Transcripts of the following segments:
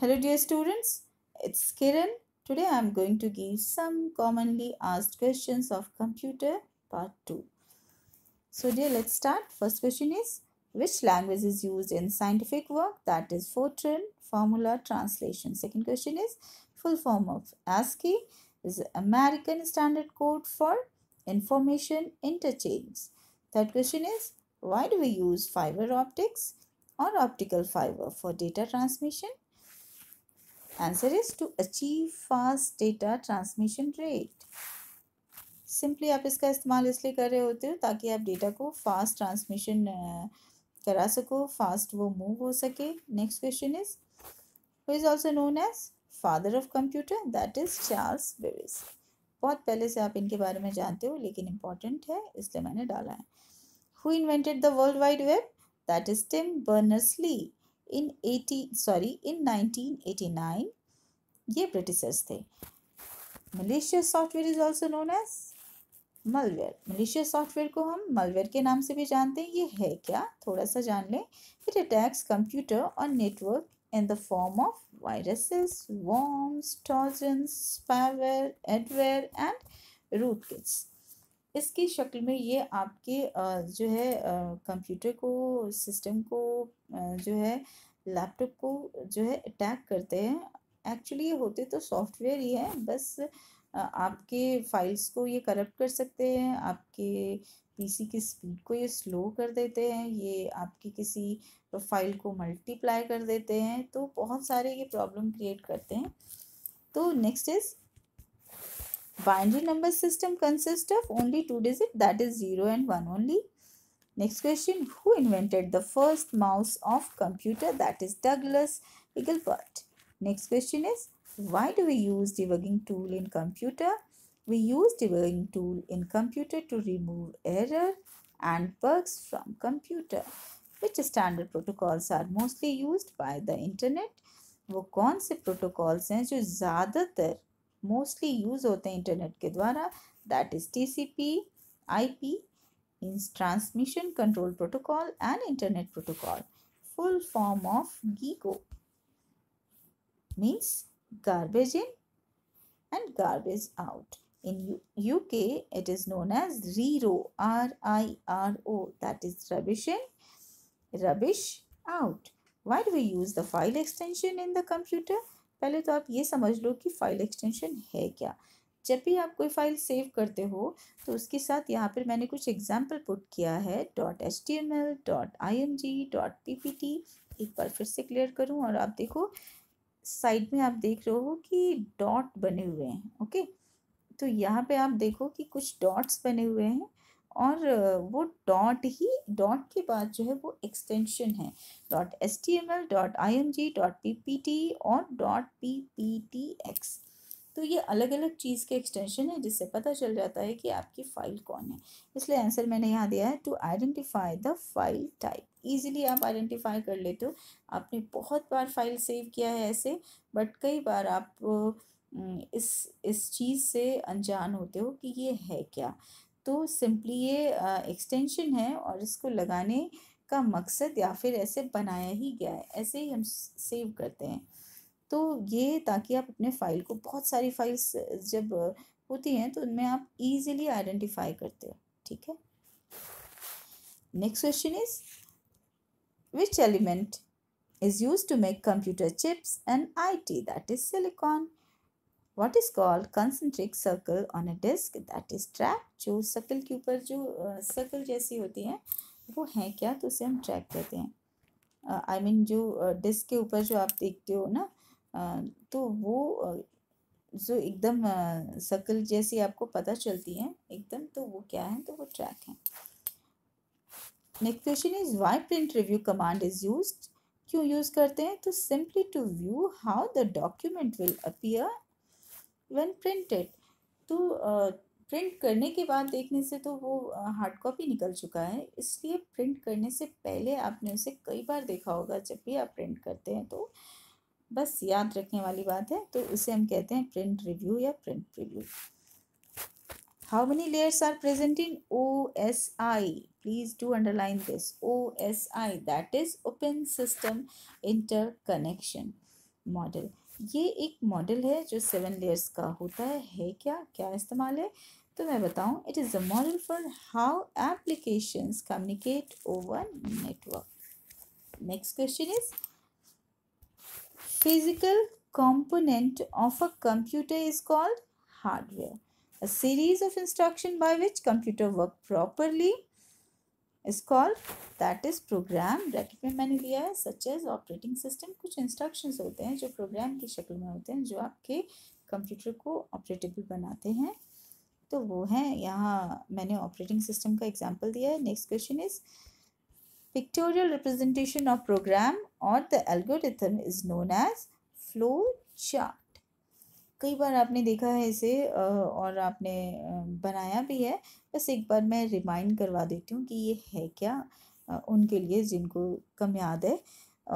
Hello dear students, it's Kiran. Today I am going to give some commonly asked questions of computer part 2. So dear let's start. First question is which language is used in scientific work that is Fortran formula translation. Second question is full form of ASCII is American Standard Code for Information Interchange. Third question is why do we use fiber optics or optical fiber for data transmission? Answer is to achieve fast data transmission rate. Simply आप इसका इस्तेमाल इसलिए कर रहे होते हो ताकि आप डेटा को फास्ट ट्रांसमिशन करा सको फास्ट वो मूव हो सके next question is who is also known as father of computer that is Charles Babbage बहुत पहले से आप इनके बारे में जानते हो लेकिन इम्पॉर्टेंट है इसलिए मैंने डाला है who invented the world wide web that is Tim Berners Lee in eighty sorry in nineteen eighty nine ये ब्रिटिशर्स थे malicious software is also known as malware malicious software को हम मलवेयर के नाम से भी जानते हैं ये है क्या थोड़ा सा जान लें इट अटैक्स कंप्यूटर और network in the form of viruses worms trojan trojans, adware and root kits इसकी शक्ल में ये आपके जो है कंप्यूटर को सिस्टम को जो है लैपटॉप को जो है अटैक करते हैं एक्चुअली ये होते तो सॉफ्टवेयर ही है बस आपके फाइल्स को ये करप्ट कर सकते हैं आपके पीसी की स्पीड को ये स्लो कर देते हैं ये आपकी किसी फाइल को मल्टीप्लाई कर देते हैं तो बहुत सारे ये प्रॉब्लम क्रिएट करते हैं तो next is Binary number system consists of only two digits that is 0 and 1 only. Next question, who invented the first mouse of computer that is Douglas Higglebert? Next question is, why do we use debugging tool in computer? We use debugging tool in computer to remove error and bugs from computer. Which standard protocols are mostly used by the internet? वो कौन से protocols हैं जो ज़्यादातर Mostly use होते हैं internet के द्वारा that is T C P I P transmission control full form of GIGO means garbage in and garbage out. In U UK, it is known as RIRO, R-I-R-O, that is rubbish rubbish out. Why do we use the file extension in the computer? पहले तो आप ये समझ लो कि file extension है क्या जब भी आप कोई फाइल सेव करते हो तो उसके साथ यहाँ पर मैंने कुछ एग्जाम्पल पुट किया है dot H T M L dot I M G dot P P T एक बार फिर से क्लियर करूँ और आप देखो साइड में आप देख रहे हो कि डॉट बने हुए हैं ओके तो यहाँ पे आप देखो कि कुछ डॉट्स बने हुए हैं और वो डॉट ही डॉट के बाद जो है वो एक्सटेंशन है dot S T M L dot I M G dot P P T और dot P P T X तो ये अलग अलग चीज़ के एक्सटेंशन है जिससे पता चल जाता है कि आपकी फ़ाइल कौन है इसलिए आंसर मैंने यहाँ दिया है to identify the file type easily आप आइडेंटिफाई कर लेते हो आपने बहुत बार फाइल सेव किया है ऐसे बट कई बार आप इस इस चीज़ से अनजान होते हो कि ये है क्या तो सिंपली ये एक्सटेंशन है और इसको लगाने का मकसद या फिर ऐसे बनाया ही गया है ऐसे ही हम सेव करते हैं तो ये ताकि आप अपने फाइल को बहुत सारी फाइल्स जब होती हैं तो उनमें आप इजीली आइडेंटिफाई करते हो ठीक है next question is which element use to make computer chips and I T that is silicon what is called concentric circle on a disc that is track जो सर्कल के ऊपर जो सर्कल जैसी होती है वो है क्या तो उसे हम ट्रैक कहते हैं आई मीन जो डिस्क के ऊपर जो आप देखते हो ना तो वो जो एकदम सर्कल जैसी आपको पता चलती है एकदम तो वो क्या है तो वो ट्रैक है next question is why print preview command is use क्यों यूज़ करते हैं तो simply to view how the document will appear when printed तो प्रिंट करने के बाद देखने से तो वो हार्ड कॉपी निकल चुका है इसलिए प्रिंट करने से पहले आपने उसे कई बार देखा होगा जब भी आप प्रिंट करते हैं तो बस याद रखने वाली बात है तो उसे हम कहते हैं प्रिंट रिव्यू या print preview how many are O S I please in underline this O S I that is open system interconnection model ये एक मॉडल है जो सेवन लेयर्स का होता है, है क्या क्या इस्तेमाल है तो मैं बताऊँ it is a model for how application communicate over network next question is physical component of a computer is called hardware a series of instruction by which computer work properly is call that is program bracket में मैंने लिया है such as operating system कुछ instructions होते हैं जो programme की शक्ल में होते हैं जो आपके कंप्यूटर को ऑपरेटेबल बनाते हैं तो वो है यहाँ मैंने ऑपरेटिंग सिस्टम का एग्जाम्पल दिया है next question is pictorial representation of program और the algorithm is known as flow chart कई बार आपने देखा है इसे और आपने बनाया भी है बस एक बार मैं रिमाइंड करवा देती हूँ कि ये है क्या उनके लिए जिनको कम याद है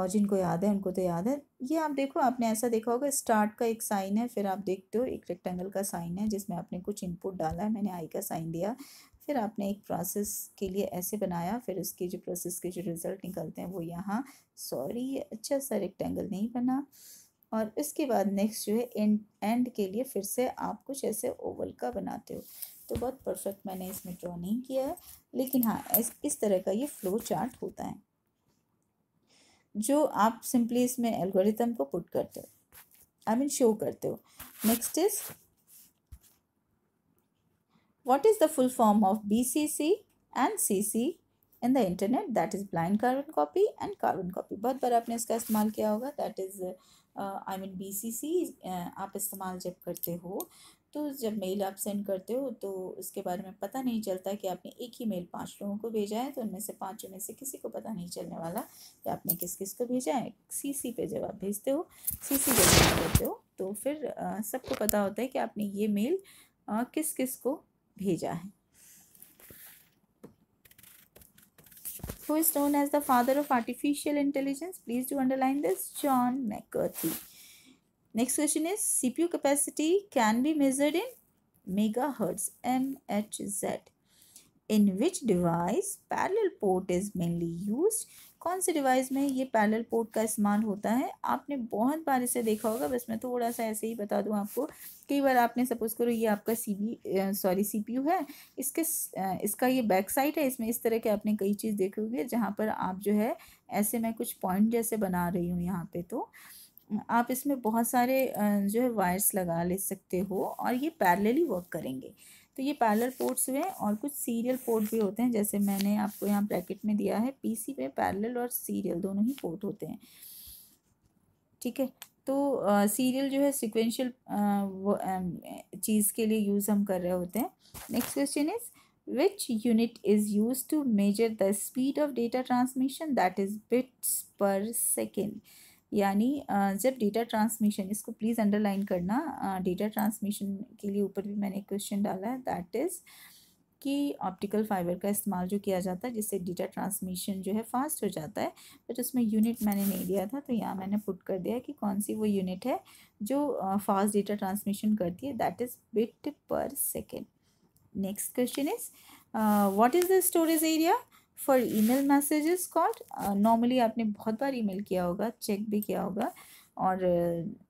और जिनको याद है उनको तो याद है ये आप देखो आपने ऐसा देखा होगा स्टार्ट का एक साइन है फिर आप देखते हो एक रेक्टेंगल का साइन है जिसमें आपने कुछ इनपुट डाला है मैंने आई का साइन दिया फिर आपने एक प्रोसेस के लिए ऐसे बनाया फिर उसके जो प्रोसेस के जो रिज़ल्ट निकलते हैं वो यहाँ सॉरी ये अच्छा सा रेक्टेंगल नहीं बना और इसके बाद नेक्स्ट जो है एंड एंड के लिए फिर से आप कुछ ऐसे ओवल का बनाते हो तो बहुत परफेक्ट मैंने इसमें ड्रॉ नहीं किया है लेकिन हाँ इस इस तरह का ये फ्लो चार्ट होता है जो आप सिंपली इसमें एल्गोरिथम को पुट करते हो आई मीन शो करते हो next is what is the full form of bcc and C in the internet that is blind carbon copy and carbon copy बहुत बार आपने इसका इस्तेमाल किया होगा that is I mean B C C आप इस्तेमाल जब करते हो तो जब मेल आप सेंड करते हो तो उसके बारे में पता नहीं चलता कि आपने एक ही मेल पांच लोगों को भेजा है तो उनमें से पांचों में से किसी को पता नहीं चलने वाला कि आपने किस किस को भेजा है सी सी पे जब आप भेजते हो सी सी जब करते हो तो फिर सबको पता होता है कि आपने ये मेल किस किस को भेजा है who is known as the father of artificial intelligence. Please do underline this, John McCarthy. Next question is CPU capacity can be measured in megahertz MHz. In which device parallel port is mainly used कौन से device में ये parallel port का इस्तेमाल होता है आपने बहुत बार इसे देखा होगा बस मैं थोड़ा सा ऐसे ही बता दूं आपको कई बार आपने सपोज़ करो ये आपका C B sorry C P U है इसके इसका ये बैक साइड है इसमें इस तरह के आपने कई चीज़ देखी होगी जहाँ पर आप जो है ऐसे मैं कुछ पॉइंट जैसे बना रही हूँ यहाँ पर तो आप इसमें बहुत सारे जो है वायर्स लगा ले सकते हो और ये पैरेलली वर्क करेंगे तो ये पैरलर पोर्ट्स हुए और कुछ सीरियल पोर्ट भी होते हैं जैसे मैंने आपको यहाँ ब्रैकेट में दिया है पीसी में पैरल और सीरियल दोनों ही पोर्ट होते हैं ठीक है तो सीरियल जो है सिक्वेंशियल चीज़ के लिए यूज़ हम कर रहे होते हैं next question is which unit is use to measure the speed of data transmission that is bits per second यानी जब डेटा ट्रांसमिशन इसको प्लीज़ अंडरलाइन करना डेटा ट्रांसमिशन के लिए ऊपर भी मैंने क्वेश्चन डाला है दैट इज़ कि ऑप्टिकल फाइबर का इस्तेमाल जो किया जाता है जिससे डेटा ट्रांसमिशन जो है फास्ट हो जाता है बट तो उसमें यूनिट मैंने नहीं दिया था तो यहाँ मैंने पुट कर दिया कि कौन सी वो यूनिट है जो फास्ट डेटा ट्रांसमिशन करती है that is bit per second next question is what is the storage area for email messages call normally आपने बहुत बार ईमेल किया होगा चेक भी किया होगा और uh,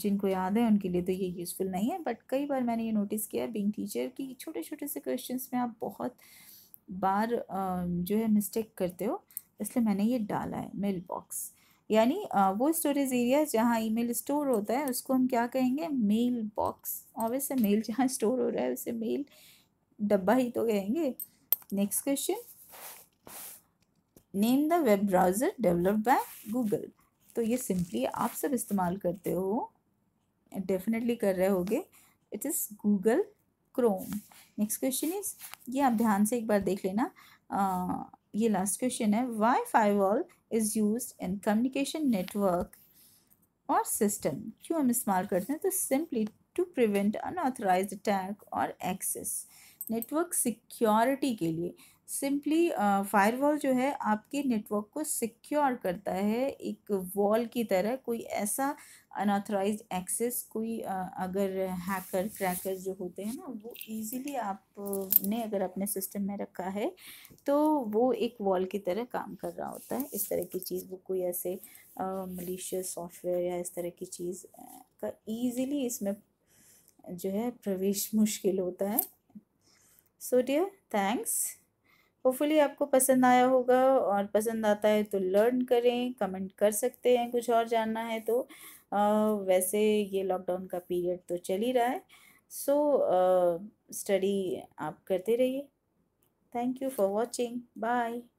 जिनको याद है उनके लिए तो ये यूज़फुल नहीं है बट कई बार मैंने ये नोटिस किया बिंग टीचर कि छोटे छोटे से क्वेश्चंस में आप बहुत बार um, जो है मिस्टेक करते हो इसलिए मैंने ये डाला है मेल बॉक्स यानी uh, वो स्टोरेज एरिया जहाँ मेल स्टोर होता है उसको हम क्या कहेंगे मेल बॉक्स ऑब्वियस मेल जहाँ स्टोर हो रहा है उसे मेल डब्बा ही तो कहेंगे next question name the web browser developed by Google तो ये सिंपली आप सब इस्तेमाल करते हो डेफिनेटली कर रहे होगे it is Google Chrome next question is ये आप ध्यान से एक बार देख लेना आ, ये लास्ट क्वेश्चन है why wall is use in communication network और सिस्टम क्यों हम इस्तेमाल करते हैं तो simply to prevent unauthorise attack और एक्सेस नेटवर्क सिक्योरिटी के लिए सिंपली फायरवॉल जो है आपके नेटवर्क को सिक्योर करता है एक वॉल की तरह कोई ऐसा अनऑथराइज एक्सेस कोई अगर हैकर क्रैकर जो होते हैं ना वो इजीली आपने अगर अपने सिस्टम में रखा है तो वो एक वॉल की तरह काम कर रहा होता है इस तरह की चीज़ वो कोई ऐसे मलिशियस सॉफ्टवेयर या इस तरह की चीज़ का ईज़िली इसमें जो है प्रवेश मुश्किल होता है सो डियर थैंक्स होपफुली आपको पसंद आया होगा और पसंद आता है तो लर्न करें कमेंट कर सकते हैं कुछ और जानना है तो आ, वैसे ये लॉकडाउन का पीरियड तो चल ही रहा है सो स्टडी आप करते रहिए thank you for watching bye